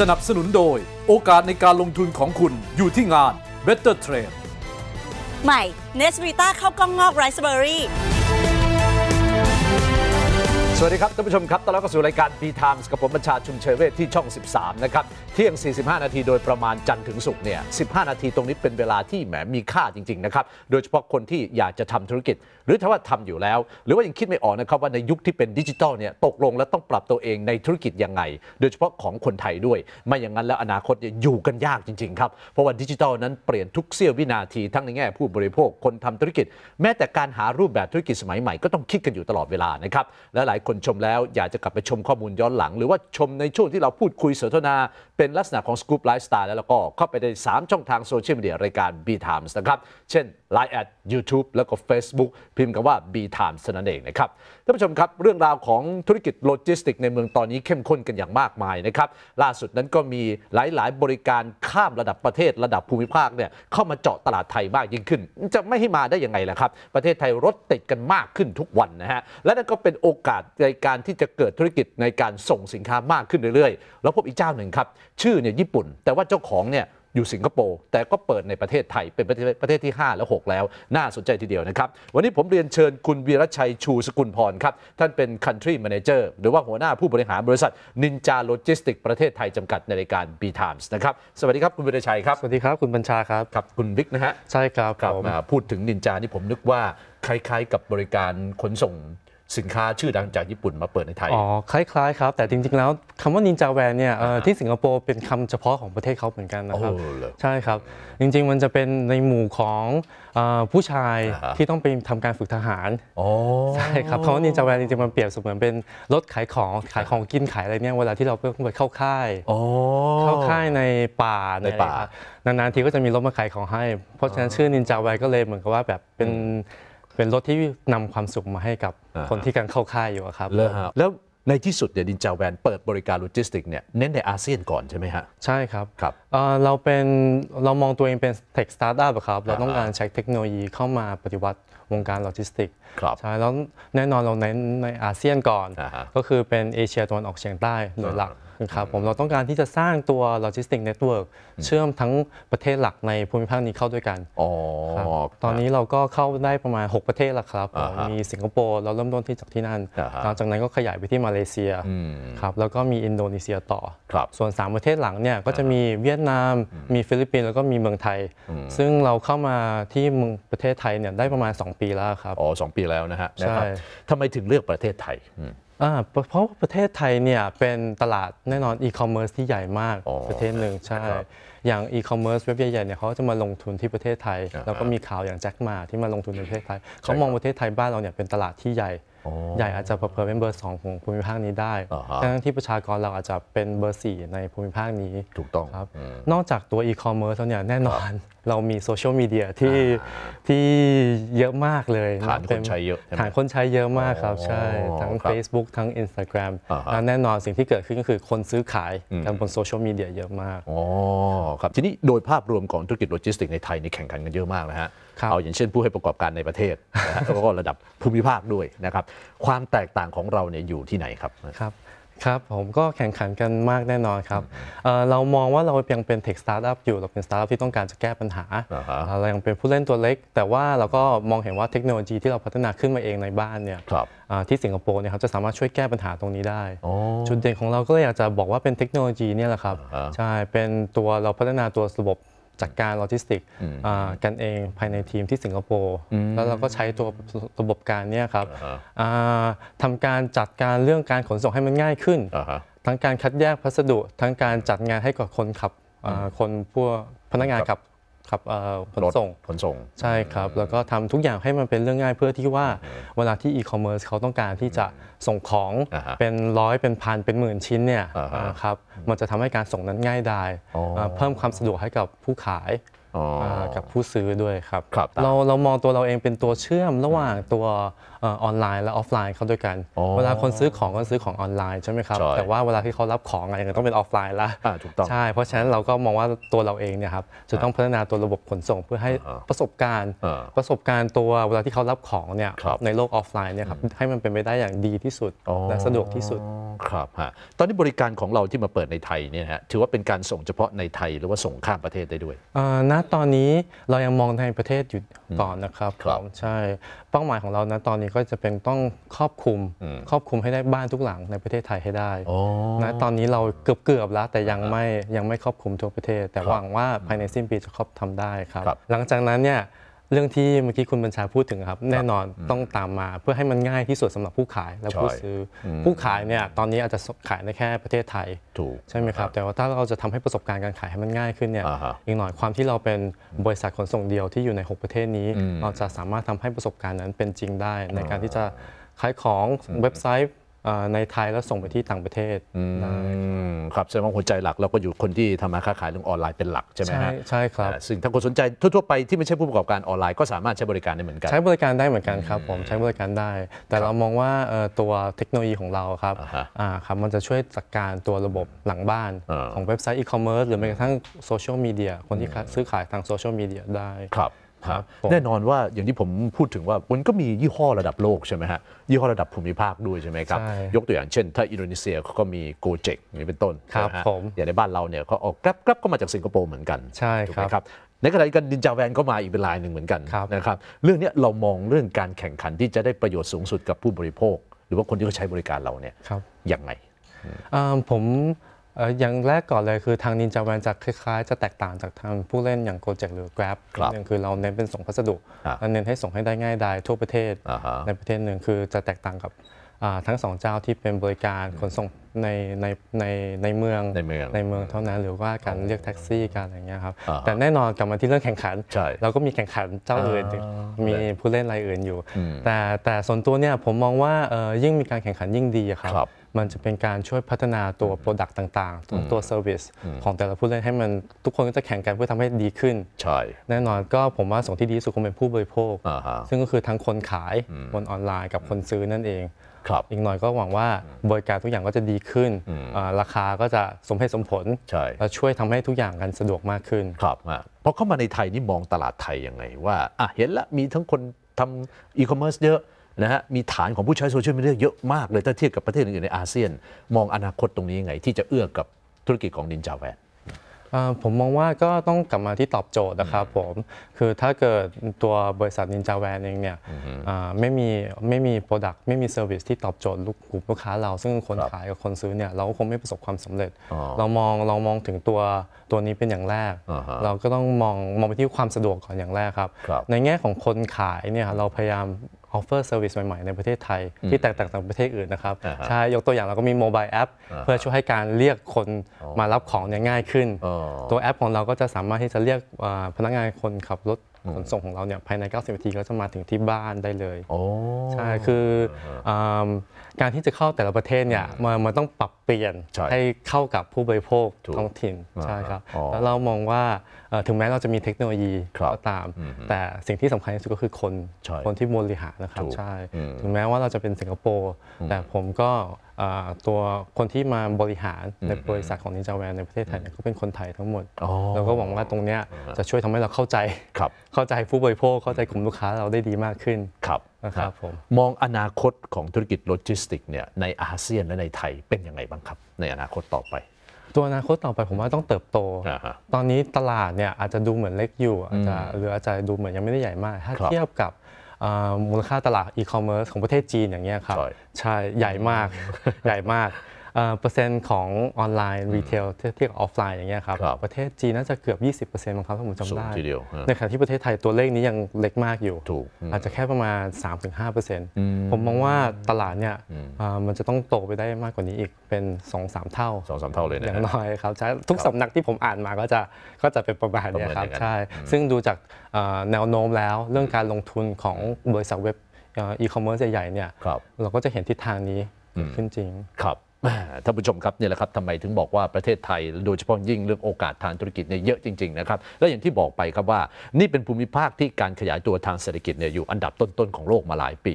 สนับสนุนโดยโอกาสในการลงทุนของคุณอยู่ที่งาน Better Trade ใหม่ n e s ต i t a ข้ากล้องงอกไรซ์เบอร์รี่สวัสดีครับท่านผู้ชมครับตอนรับเข้าสู่รายการ B Times กับผมบัญชาชุมเชเวท ที่ช่อง 13 นะครับ เที่ยง 45 นาที โดยประมาณจันทร์ถึงศุกร์เนี่ย 15 นาทีตรงนี้เป็นเวลาที่แหมมีค่าจริง ๆ นะครับ โดยเฉพาะคนที่อยากจะทำธุรกิจ หรือถ้าว่าทำอยู่แล้ว หรือว่ายังคิดไม่ออกนะครับว่าในยุคที่เป็นดิจิทัลเนี่ยตกลงแล้วต้องปรับตัวเองในธุรกิจยังไง โดยเฉพาะของคนไทยด้วยไม่อย่างนั้นแล้วอนาคตจะอยู่กันยากจริงๆครับ เพราะว่าดิจิทัลนั้นเปลี่ยนทุกเสี้ยววินาที ทั้งในแง่ผู้บริโภคคนทำธุรกิจ แม้แต่การหารูปแบบธุรกิจสมัยใหม่ก็ต้องคิดกันอยู่ตลอดเวลานะครับและหลายคนชมแล้วอยากจะกลับไปชมข้อมูลย้อนหลัง หรือว่าชมในช่วงที่เราพูดคุยสนทนาเป็นลักษณะของสกู๊ปไลฟ์สไตล์แล้วก็เข้าไปใน3ช่องทางโซเชียลมีเดียรายการ B Times นะครับ เช่น Line แอด YouTube แล้วก็ Facebook พิมพ์คำว่า B Times นั่นเองนะครับท่านผู้ชมครับ เรื่องราวของธุรกิจโลจิสติก ในเมืองตอนนี้เข้มข้นกันอย่างมากมายนะครับล่าสุดนั้นก็มีหลาย ๆ บริการข้ามระดับประเทศระดับภูมิภาคเนี่ยเข้ามาเจาะตลาดไทยมากยิ่งขึ้น จะไม่ให้มาได้ยังไงล่ะครับประเทศไทยรถติดกันมากขึ้นทุกวันนะฮะและนั่นก็เป็นโอกาสในการที่จะเกิดธุรกิจในการส่งสินค้ามากขึ้นเรื่อยๆ แล้วพบอีกเจ้าหนึ่งครับ ชื่อเนี่ยญี่ปุ่น แต่ว่าเจ้าของเนี่ยอยู่สิงคโปร์แต่ก็เปิดในประเทศไทยเป็นประเทศเทศที่ 5 และ6แล้วน่าสนใจทีเดียวนะครับ วันนี้ผมเรียนเชิญคุณวีรชัยชูสกุลพรครับท่านเป็น country manager หรือว่าหัวหน้าผู้บริหารบริษัทนินจาโลจิสติก ประเทศไทยจำกัดในรายการ B Times นะครับสวัสดีครับคุณวีรชัยครับสวัสดีครับคุณบัญชาครับกับคุณบิ๊กนะฮะใช่ครับครับมาพูดถึงนินจานี่ผมนึกว่าคล้ายๆ กับบริการขนส่งสินค้าชื่อดังจากญี่ปุ่นมาเปิดในไทยอ๋อคล้ายๆครับ แต่จริงๆแล้วคำว่านินจาแวร์เนี่ยที่สิงคโปร์เป็นคำเฉพาะของประเทศเขาเหมือนกันนะครับ ใช่ครับ จริงๆ มันจะเป็นในหมู่ของผู้ชายที่ต้องไปทำการฝึกทหารใช่ครับคำว่านินจาแวร์จริงๆมันเปรียบเสมือนเป็นรถขายของขายของกินขายอะไรเนี่ยเวลาที่เราเพิ่งไปเข้าค่ายเข้าค่ายในป่าในป่า นานๆ ทีก็จะมีรถมาขายของให้ เพราะฉะนั้นชื่อนินจาแวร์ก็เลยเหมือนกับว่าแบบเป็นเป็นรถที่นำความสุขมาให้กับคนที่กำลังเข้าค่ายอยู่ครับแล้วในที่สุดเนี่ยดินจาแวนเปิดบริการโลจิสติกเนี่ยเน้นในอาเซียนก่อนใช่ไหมฮะใช่ครับครับเเราเป็นเรามองตัวเองเป็นเทคสตาร์ทอัพครับเราต้องการใช้เทคโนโลยีเข้ามาปฏิวัติวงการโลจิสติกส์ครับใช่แล้วแน่นอนเราเน้นในอาเซียนก่อน ก็คือเป็นเอเชียตะวันออกเฉียงใต้โดยหลักครับผมเราต้องการที่จะสร้างตัวโลจิสติกเน็ตเวิร์กเชื่อมทั้งประเทศหลักในภูมิภาคนี้เข้าด้วยกันอ๋อตอนนี้เราก็เข้าได้ประมาณ 6 ประเทศละครับ มีสิงคโปร์เราเริ่มต้นที่จากที่นั่นหลังจากนั้นก็ขยายไปที่มาเลเซียครับแล้วก็มีอินโดนีเซียต่อ ครับ ส่วน 3 ประเทศหลังเนี่ยก็จะมีเวียดนาม มีฟิลิปปินส์แล้วก็มีเมืองไทย ซึ่งเราเข้ามาที่เมืองประเทศไทยเนี่ยได้ประมาณ 2 ปีแล้วครับอ๋อสปีแล้วนะฮะใช่ทำไมถึงเลือกประเทศไทยเพราะประเทศไทยเนี่ย เป็นตลาดแน่นอนอีคอมเมิร์ซที่ใหญ่มากประเทศหนึ่งใช่ อย่างอีคอมเมิร์ซเว็บใหญ่ๆเนี่ยเขาจะมาลงทุนที่ประเทศไทยแล้วก็มีข่าวอย่างแจ็คมาที่มาลงทุนในประเทศไทยเขามองประเทศไทยบ้านเราเนี่ยเป็นตลาดที่ใหญ่ ใหญ่อาจจะเพิ่มเป็นเบอร์สองของภูมิภาคนี้ได้ ทั้งที่ประชากรเราอาจจะเป็นเบอร์สี่ในภูมิภาคนี้ ถูกต้องครับ นอกจากตัวอีคอมเมิร์ซแล้วเนี่ยแน่นอนเรามีโซเชียลมีเดียที่ที่เยอะมากเลยฐานคนใช้เยอะฐานคนใช้เยอะมากครับ ใช่ทั้ง Facebook ทั้ง Instagram แน่นอนสิ่งที่เกิดขึ้นก็คือคนซื้อขายกันบนโซเชียลมีเดียเยอะมากอ๋อครับทีนี้โดยภาพรวมของธุรกิจโลจิสติกในไทยนี่แข่งขันกันเยอะมากนะฮะเอาอย่างเช่นผู้ให้ประกอบการในประเทศ แล้วก็ระดับภูมิภาคด้วยนะครับ ความแตกต่างของเราเนี่ยอยู่ที่ไหนครับครับครับผมก็แข่งขันกันมากแน่นอนครับเรามองว่าเรายังเป็นเทคสตาร์ทอัพอยู่เราเป็นสตาร์ทอัพที่ต้องการจะแก้ปัญหา เรายังเป็นผู้เล่นตัวเล็ก แต่ว่าเราก็มองเห็นว่าเทคโนโลยีที่เราพัฒนาขึ้นมาเองในบ้านเนี่ยที่สิงคโปร์เนี่ยครับจะสามารถช่วยแก้ปัญหาตรงนี้ได้จุดเด่นของเราก็เลยอยากจะบอกว่าเป็นเทคโนโลยีเนี่ยแหละครับใช่เป็นตัวเราพัฒนาตัวระบบจัดการโลจิสติกกันเองภายในทีมที่สิงคโปร์แล้วเราก็ใช้ตัวระบบการเนี่ยครับทำการจัดการเรื่องการขนส่งให้มันง่ายขึ้น ทั้งการคัดแยกพัสดุ ทั้งการจัดงานให้กับคนขับคนพวกพนักงานขับครับขนส่งขนส่งใช่ครับ แล้วก็ทำทุกอย่างให้มันเป็นเรื่องง่ายเพื่อที่ว่าเวลาที่อีคอมเมิร์ซเขาต้องการที่จะส่งของเป็นร้อยเป็นพันเป็นหมื่นชิ้นเนี่ยครับมันจะทำให้การส่งนั้นง่ายดายเพิ่มความสะดวกให้กับผู้ขายกับผู้ซื้อด้วยครับ เราเรามองตัวเราเองเป็นตัวเชื่อมระหว่างตัวออนไลน์และออฟไลน์เข้าด้วยกัน เวลาคนซื้อของก็ซื้อของออนไลน์ใช่ไหมครับแต่ว่าเวลาที่เขารับของอะไรก็ต้องเป็นออฟไลน์ละถูกต้องใช่ เพราะฉะนั้นเราก็มองว่าตัวเราเองเนี่ยครับจะต้องพัฒนาตัวระบบขนส่งเพื่อให้ประสบการณ์ประสบการณ์ตัวเวลาที่เขารับของเนี่ยในโลกออฟไลน์เนี่ยครับให้มันเป็นไปได้อย่างดีที่สุดและสะดวกที่สุดครับฮะตอนนี้บริการของเราที่มาเปิดในไทยเนี่ยฮะถือว่าเป็นการส่งเฉพาะในไทยหรือว่าส่งข้ามประเทศได้ด้วยณตอนนี้เรายังมองในประเทศอยู่ก่อนนะครับใช่เป้าหมายของเราณตอนนี้ก็จะเป็นต้องครอบคลุมครอบคลุมให้ได้บ้านทุกหลังในประเทศไทยให้ได้นะตอนนี้เราเกือบเกือบแล้วแต่ยังไม่ยังไม่ครอบคลุมทั่วประเทศ แต่หวังว่าภายในสิ้นปีจะครอบทำได้ครับ หลังจากนั้นเนี่ยเรื่องที่เมื่อกี้คุณบัญชาพูดถึงครับแน่นอนต้องตามมาเพื่อให้มันง่ายที่สุดสำหรับผู้ขายและผู้ซื้อผู้ขายเนี่ยตอนนี้อาจจะขายในแค่ประเทศไทยถูกใช่ไหมครับแต่ว่าถ้าเราจะทำให้ประสบการณ์การขายให้มันง่ายขึ้นเนี่ยอีกหน่อยความที่เราเป็นบริษัทขนส่งเดียวที่อยู่ใน 6 ประเทศนี้ เราจะสามารถทำให้ประสบการณ์นั้นเป็นจริงได้ ในการที่จะขายของเว็บไซต์ในไทยแล้วส่งไปที่ ต่างประเทศ ครับแสดงว่าหัวใจหลักเราก็อยู่คนที่ทำมาค้าขายเรื่องออนไลน์เป็นหลักใช่ไหมฮะใช่ครับซึ่งถ้าคนสนใจทั่วๆไปที่ไม่ใช่ผู้ประกอบการออนไลน์ก็สามารถใช้บริการได้เหมือนกัน ใช้บริการได้เหมือนกันครับ ผมใช้บริการได้ แต่เรามองว่าตัวเทคโนโลยีของเราครับครับมันจะช่วยจัดการตัวระบบหลังบ้านของเว็บไซต์อีคอมเมิร์ซหรือแม้กระทั่งโซเชียลมีเดียคนที่ซื้อขายทางโซเชียลมีเดียได้ครับับแน่นอนว่าอย่างที่ผมพูดถึงว่ามันก็มียี่ห้อระดับโลกใช่ไหมฮะยี่ห้อระดับภูมิภาคด้วยใช่ไหมครับยกตัวอย่างเช่น ถ้าอินโดนีเซียเขาก็มีโกเจกนี่เป็นต้นครับผมอย่างในบ้านเราเนี่ยเขาออกกรับกรับก็มาจากสิงคโปร์เหมือนกันใช่ครับในขณะเดียวกันดินจาแวนก็มาอีกเป็นลายหนึ่งเหมือนกันนะครับเรื่องนี้เรามองเรื่องการแข่งขันที่จะได้ประโยชน์สูงสุดกับผู้บริโภค หรือว่าคนที่เขาใช้บริการเราเนี่ยยังไงผมอย่างแรกก่อนเลยคือทางนินจาวนจะคล้ายๆ จะแตกต่างจากทางผู้เล่นอย่างโกเจ็กหรือ Grab หนึ่งคือเราเน้นเป็นส่งพัสดุเราเน้นให้ส่งให้ได้ง่ายได้ทั่วประเทศในประเทศหนึ่งคือจะแตกต่างกับทั้งสองเจ้าที่เป็นบริการขนส่งในในในในเมืองในเมืองในเมืองเท่านั้น หรือว่าการเรียกแท็กซี่การอะไรเงี้ยครับ แต่แน่นอนกลับมาที่เรื่องแข่งขันเราก็มีแข่งขันเจ้าอื่นมีผู้เล่นรายอื่นอยู่ แต่แต่ส่วนตัวเนี่ยผมมองว่ายิ่งมีการแข่งขันยิ่งดีครับมันจะเป็นการช่วยพัฒนาตัวโปรดักต์ต่าง ๆ ตัวเซอร์วิสของแต่ละผู้เล่นให้มัน ทุกคนก็จะแข่งกันเพื่อทำให้ดีขึ้น ใช่ แน่นอนก็ผมว่าส่งที่ดีที่สุดคงเป็นผู้บริโภค ซึ่งก็คือทั้งคนขายบนออนไลน์กับคนซื้อนั่นเอง ครับ อีกหน่อยก็หวังว่าบริการทุกอย่างก็จะดีขึ้น ราคาก็จะสมเหตุสมผล ใช่ แล้วช่วยทำให้ทุกอย่างกันสะดวกมากขึ้น ครับเพราะเข้ามาในไทยนี่มองตลาดไทยยังไงว่าอ่ะเห็นละมีทั้งคนทำอีคอมเมิร์ซเยอะนะฮะมีฐานของผู้ใช้โซเชียลมีเดียเยอะมากเลย ถ้าเทียบกับประเทศอื่นในอาเซียน มองอนาคตตรงนี้ยังไง ที่จะเอื้อกับธุรกิจของนินจาแวนผมมองว่าก็ต้องกลับมาที่ตอบโจทย์นะครับผม คือถ้าเกิดตัวบริษัทนินจาแวนเองเนี่ยไม่มีไม่มีโปรดักต์ไม่มีเซอร์วิสที่ตอบโจทย์ลูกกลุ่มลูกค้าเราซึ่งคนขายกับคนซื้อเนี่ยเราก็คงไม่ประสบความสำเร็จเรามองเรามองถึงตัวตัวนี้เป็นอย่างแรก เราก็ต้องมองมองไปที่ความสะดวกก่อนอย่างแรกครับ ในแง่ของคนขายเนี่ยเราพยายามออฟเฟอร์เซอร์วิสใหม่ ๆ ในประเทศไทยที่แตกต่างจากประเทศอื่นนะครับ ใช่ ยกตัวอย่างเราก็มีโมบายแอปเพื่อช่วยให้การเรียกคนมารับของเนี่ยง่ายขึ้น ตัวแอปของเราก็จะสามารถที่จะเรียกพนักงานคนขับรถขนส่งของเราเนี่ยภายใน 90นาทีก็จะมาถึงที่บ้านได้เลยใช่ คือการที่จะเข้าแต่ละประเทศเนี่ยมันมันต้องปรับเปลี่ยนใให้เข้ากับผู้บริโภคท้องถิ่นใช่ครับแล้วเรามองว่าถึงแม้เราจะมีเทคโนโลยีก็ตาม แต่สิ่งที่สำคัญที่สุดก็คือคนคนที่บริหารนะครับใช่ถึงแม้ว่าเราจะเป็นสิงคโปร์แต่ผมก็ตัวคนที่มาบริหารในบริษัทของนิจาแวนในประเทศไทยเนี่ยก็เป็นคนไทยทั้งหมดเราก็หวังว่าตรงเนี้ยจะช่วยทำให้เราเข้าใจเข้าใจผู้บริโภคเข้าใจกลุ่มลูกค้าเราได้ดีมากขึ้นครับครับมองอนาคตของธุรกิจโลจิสติกเนี่ยในอาเซียนและในไทยเป็นยังไงบ้างครับในอนาคตต่อไป ตัวอนาคตต่อไปผมว่าต้องเติบโต ตอนนี้ตลาดเนี่ยอาจจะดูเหมือนเล็กอยู่อาจจะหรืออาจจะดูเหมือนยังไม่ได้ใหญ่มาก ถ้าเทียบกับมูลค่าตลาดอีคอมเมิร์ซของประเทศจีนอย่างเงี้ยครับ ใช่ ใหญ่มากใหญ่มากเปอร์เซ็นต์ของออนไลน์รีเทลเทียบออฟไลน์อย่างเงี้ยครับประเทศจีนน่าจะเกือบ 20%มั้งครับถ้าผมจำได้ในขณะที่ประเทศไทยตัวเลขนี้ยังเล็กมากอยู่ อาจจะแค่ประมาณ 3-5%ผมมองว่าตลาดเนี่ยมันจะต้องโตไปได้มากกว่านี้อีกเป็น 2-3 เท่า2-3เท่าเลยนะอย่างน้อยครับใช่ทุกสำนักที่ผมอ่านมาก็จะก็จะเป็นประมาณนี้ครับใช่ซึ่งดูจากแนวโน้มแล้วเรื่องการลงทุนของบริษัทเว็บอีคอมเมิร์ซใหญ่ๆเนี่ยเราก็จะเห็นทิศทางนี้ขึ้นจริงครับท่านผู้ชมครับนี่แหละครับทำไมถึงบอกว่าประเทศไทย โดยเฉพาะยิ่งเรื่องโอกาสทางธุรกิจเนี่ยเยอะจริงๆนะครับและอย่างที่บอกไปครับว่านี่เป็นภูมิภาคที่การขยายตัวทางเศรษฐกิจเนี่ยอยู่อันดับต้นๆของโลกมาหลายปี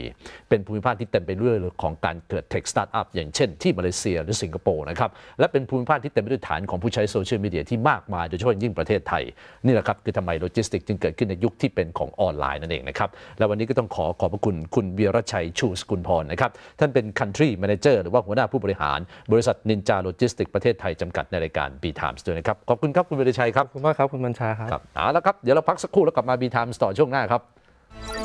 เป็นภูมิภาคที่เต็มไปด้วยของการเกิดเทคสตาร์ทอัพอย่างเช่นที่มาเลเซีย หรือสิงคโปร์นะครับและเป็นภูมิภาคที่เต็มไปด้วยฐานของผู้ใช้โซเชียลมีเดียที่มากมายโดยเฉพาะยิ่งประเทศไทยนี่แหละครับคือทำไมโลจิสติกจึงเกิดขึ้นในยุคที่เป็นของออนไลน์นั่นเองนะครับและวันนี้ก็ต้องขอขอบพระคุณคุณเบียรชัยชูสกุลพรนะครับท่าน เป็น country manager หรือว่าหัวหน้าผู้บริหารารบริษัทนินจาโลจิสติกประเทศไทย จำกัดในรายการ B Times ด้วยนะครับ ขอบคุณครับ คุณวิริชัยครับ ขอบคุณมากครับ คุณบัญชาครับครับเอาละครับ เดี๋ยวเราพักสักครู่แล้วกลับมา B Times ต่อช่วงหน้าครับ